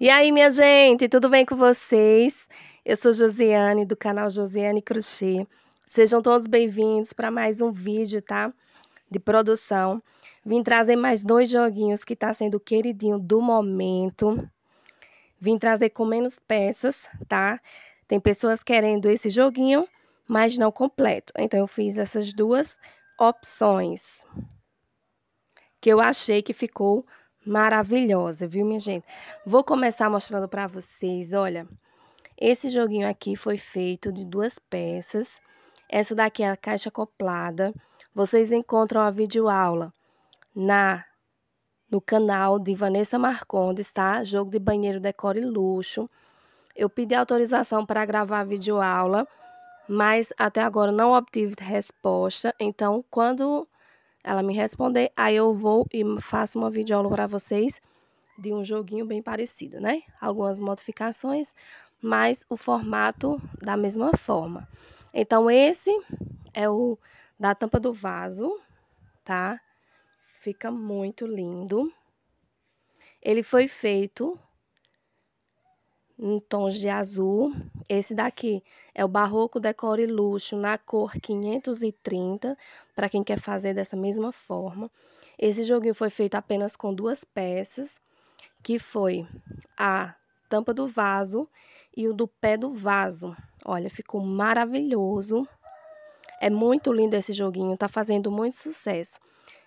E aí, minha gente, tudo bem com vocês? Eu sou Josiane, do canal Josiane Crochê. Sejam todos bem-vindos para mais um vídeo, tá? De produção. Vim trazer mais dois joguinhos que tá sendo queridinho do momento. Vim trazer com menos peças, tá? Tem pessoas querendo esse joguinho, mas não completo. Então, eu fiz essas duas opções. Que eu achei que ficou maravilhosa, viu, minha gente? Vou começar mostrando para vocês, olha. Esse joguinho aqui foi feito de duas peças. Essa daqui é a caixa acoplada. Vocês encontram a videoaula na no canal de Vanessa Marcondes, tá? Jogo de banheiro, decor e luxo. Eu pedi autorização para gravar a videoaula, mas até agora não obtive resposta. Então, quando ela me responder, aí eu vou e faço uma videoaula para vocês de um joguinho bem parecido, né? Algumas modificações, mas o formato da mesma forma. Então, esse é o da tampa do vaso, tá? Fica muito lindo. Ele foi feito em tons de azul. Esse daqui é o Barroco Decore Luxo na cor 530, para quem quer fazer dessa mesma forma. Esse joguinho foi feito apenas com duas peças, que foi a tampa do vaso e o do pé do vaso. Olha, ficou maravilhoso. É muito lindo esse joguinho, tá fazendo muito sucesso.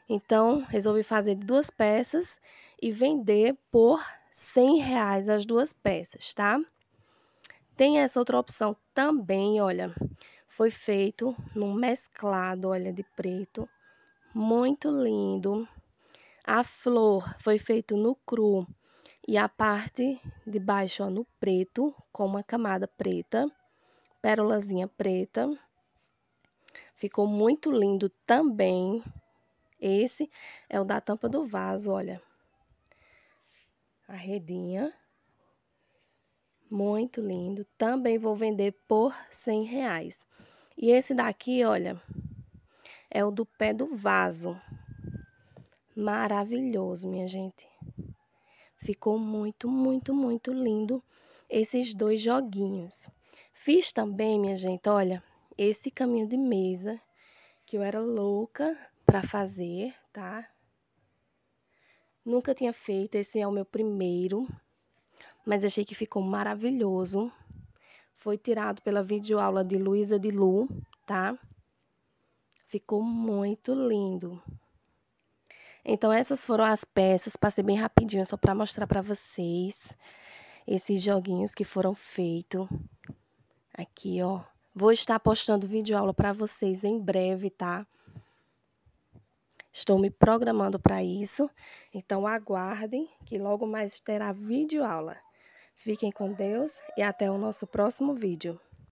Então, resolvi fazer duas peças e vender por 100 reais as duas peças, tá? Tem essa outra opção também, olha, foi feito num mesclado, olha, de preto, muito lindo. A flor foi feito no cru e a parte de baixo, ó, no preto, com uma camada preta, pérolazinha preta. Ficou muito lindo também. Esse é o da tampa do vaso, olha a redinha. Muito lindo. Também vou vender por 100 reais. E esse daqui, olha, é o do pé do vaso. Maravilhoso, minha gente. Ficou muito, muito, muito lindo esses dois joguinhos. Fiz também, minha gente, olha, esse caminho de mesa que eu era louca para fazer, tá? Nunca tinha feito, esse é o meu primeiro, mas achei que ficou maravilhoso. Foi tirado pela videoaula de Luísa de Lu, tá? Ficou muito lindo. Então essas foram as peças, passei bem rapidinho só para mostrar para vocês esses joguinhos que foram feitos. Aqui, ó. Vou estar postando vídeo aula para vocês em breve, tá? Estou me programando para isso, então aguardem que logo mais terá vídeo aula. Fiquem com Deus e até o nosso próximo vídeo.